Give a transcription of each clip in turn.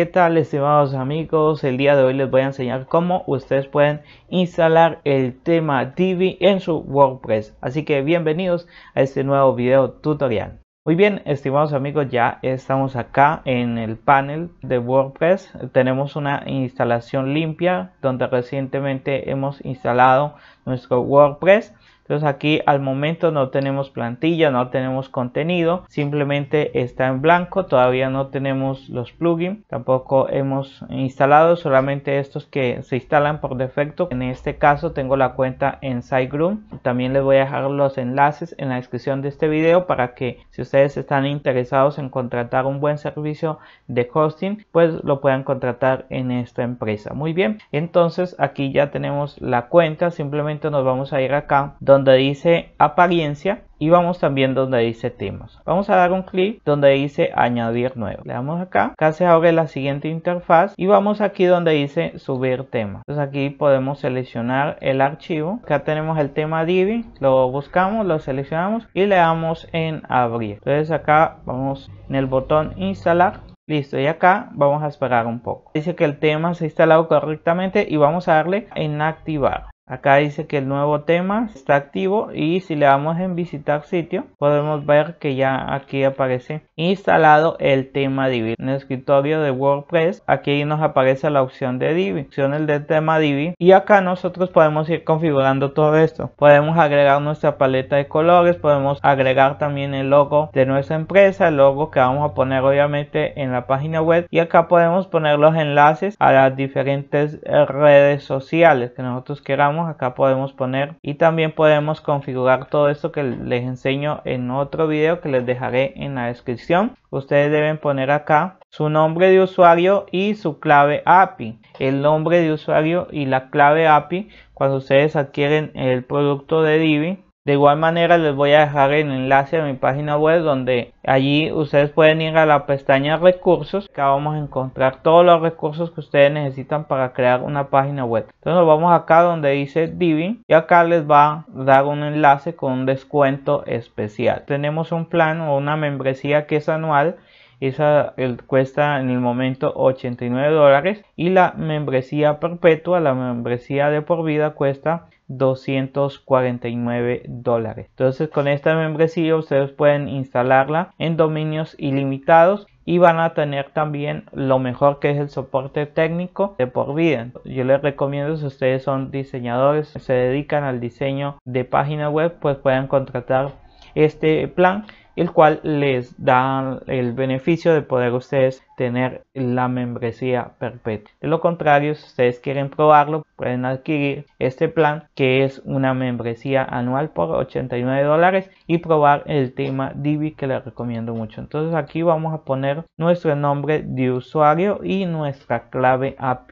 ¿Qué tal estimados amigos? El día de hoy les voy a enseñar cómo ustedes pueden instalar el tema Divi en su WordPress. Así que bienvenidos a este nuevo video tutorial. Muy bien, estimados amigos, ya estamos acá en el panel de WordPress. Tenemos una instalación limpia donde recientemente hemos instalado nuestro WordPress. Entonces aquí al momento no tenemos plantilla, no tenemos contenido, simplemente está en blanco, todavía no tenemos los plugins, tampoco hemos instalado solamente estos que se instalan por defecto. En este caso tengo la cuenta en SiteGroom, también les voy a dejar los enlaces en la descripción de este video para que si ustedes están interesados en contratar un buen servicio de hosting, pues lo puedan contratar en esta empresa. Muy bien, entonces aquí ya tenemos la cuenta, simplemente nos vamos a ir acá donde donde dice apariencia y vamos también donde dice temas. Vamos a dar un clic donde dice añadir nuevo. Le damos acá, acá se abre la siguiente interfaz y vamos aquí donde dice subir tema. Entonces aquí podemos seleccionar el archivo. Acá tenemos el tema Divi, lo buscamos, lo seleccionamos y le damos en abrir. Entonces acá vamos en el botón instalar Listo, y acá vamos a esperar un poco. Dice que el tema se ha instalado correctamente y vamos a darle en activar acá dice que el nuevo tema está activo y si le damos en visitar sitio podemos ver que ya aquí aparece instalado el tema Divi en el escritorio de WordPress aquí nos aparece la opción de Divi opciones del tema Divi y acá nosotros podemos ir configurando todo esto podemos agregar nuestra paleta de colores podemos agregar también el logo de nuestra empresa el logo que vamos a poner obviamente en la página web y acá podemos poner los enlaces a las diferentes redes sociales que nosotros queramos acá podemos poner y también podemos configurar todo esto que les enseño en otro video que les dejaré en la descripción ustedes deben poner acá su nombre de usuario y su clave API el nombre de usuario y la clave API cuando ustedes adquieren el producto de Divi de igual manera les voy a dejar el enlace a mi página web donde allí ustedes pueden ir a la pestaña recursos. Acá vamos a encontrar todos los recursos que ustedes necesitan para crear una página web. Entonces nos vamos acá donde dice Divi y acá les va a dar un enlace con un descuento especial. Tenemos un plan o una membresía que es anual esa cuesta en el momento 89 dólares y la membresía perpetua, la membresía de por vida cuesta 249 dólares. Entonces con esta membresía ustedes pueden instalarla en dominios ilimitados y van a tener también lo mejor que es el soporte técnico de por vida. Yo les recomiendo si ustedes son diseñadores, se dedican al diseño de página web, pues puedan contratar este plan el cual les da el beneficio de poder ustedes tener la membresía perpetua. De lo contrario, si ustedes quieren probarlo, pueden adquirir este plan que es una membresía anual por 89 dólares y probar el tema Divi que les recomiendo mucho. Entonces aquí vamos a poner nuestro nombre de usuario y nuestra clave API.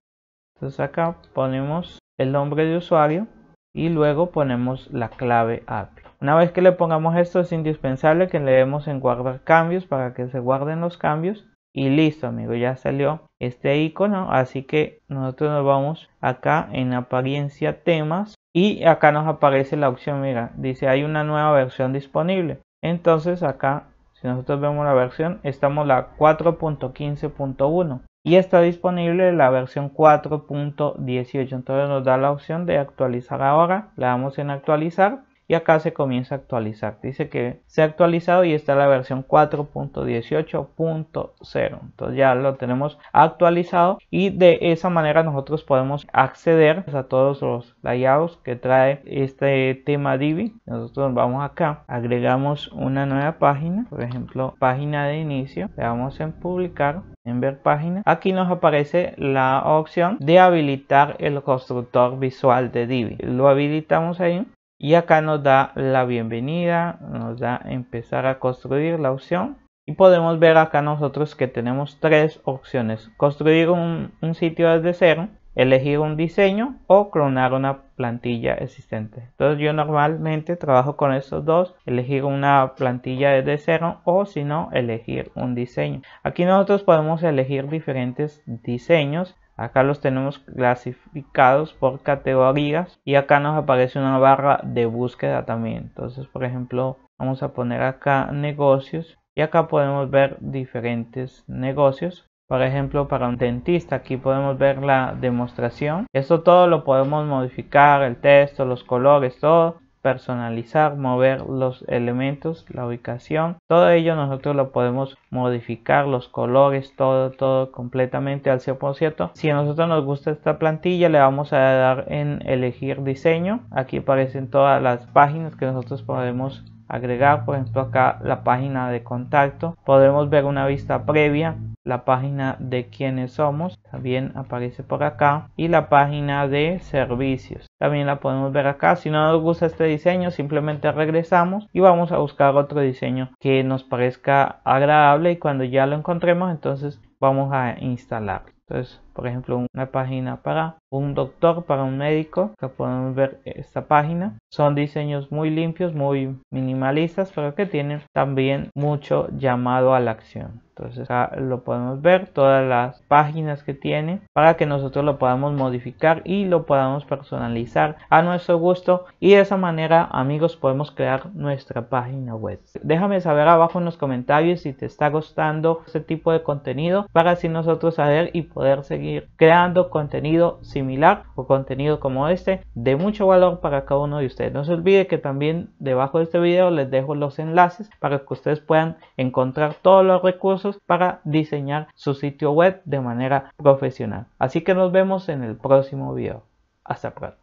Entonces acá ponemos el nombre de usuario y luego ponemos la clave API. Una vez que le pongamos esto es indispensable que le demos en guardar cambios para que se guarden los cambios. Y listo amigo, ya salió este icono. Así que nosotros nos vamos acá en apariencia temas. Y acá nos aparece la opción, mira, dice hay una nueva versión disponible. Entonces acá, si nosotros vemos la versión, estamos la 4.15.1 y está disponible la versión 4.18 entonces nos da la opción de actualizar ahora le damos en actualizar y acá se comienza a actualizar. Dice que se ha actualizado y está la versión 4.18.0. Entonces ya lo tenemos actualizado y de esa manera nosotros podemos acceder a todos los layouts que trae este tema Divi. Nosotros vamos acá, agregamos una nueva página, por ejemplo, página de inicio, le damos en publicar, en ver página. Aquí nos aparece la opción de habilitar el constructor visual de Divi. Lo habilitamos ahí y acá nos da la bienvenida nos da empezar a construir la opción y podemos ver acá nosotros que tenemos tres opciones construir un, sitio desde cero elegir un diseño o clonar una plantilla existente. Entonces yo normalmente trabajo con estos dos, elegir una plantilla desde cero o si no elegir un diseño. Aquí nosotros podemos elegir diferentes diseños Acá los tenemos clasificados por categorías y acá nos aparece una barra de búsqueda también. Entonces, por ejemplo, vamos a poner acá negocios y acá podemos ver diferentes negocios. Por ejemplo, para un dentista, aquí podemos ver la demostración. Esto todo lo podemos modificar, el texto, los colores, todo personalizar, mover los elementos, la ubicación, todo ello nosotros lo podemos modificar, los colores, todo, todo completamente al 100%. Si a nosotros nos gusta esta plantilla, le vamos a dar en elegir diseño. Aquí aparecen todas las páginas que nosotros podemos agregar, por ejemplo acá la página de contacto. podemos ver una vista previa, la página de quiénes somos también aparece por acá y la página de servicios también la podemos ver acá si no nos gusta este diseño simplemente regresamos y vamos a buscar otro diseño que nos parezca agradable y cuando ya lo encontremos entonces vamos a instalarlo entonces por ejemplo, una página para un doctor, para un médico, que podemos ver esta página. Son diseños muy limpios, muy minimalistas, pero que tienen también mucho llamado a la acción. Entonces lo podemos ver, todas las páginas que tiene para que nosotros lo podamos modificar y lo podamos personalizar a nuestro gusto y de esa manera amigos podemos crear nuestra página web. Déjame saber abajo en los comentarios si te está gustando este tipo de contenido para así nosotros saber y poder seguir creando contenido similar o contenido como este de mucho valor para cada uno de ustedes. No se olvide que también debajo de este video les dejo los enlaces para que ustedes puedan encontrar todos los recursos para diseñar su sitio web de manera profesional. Así que nos vemos en el próximo video. Hasta pronto.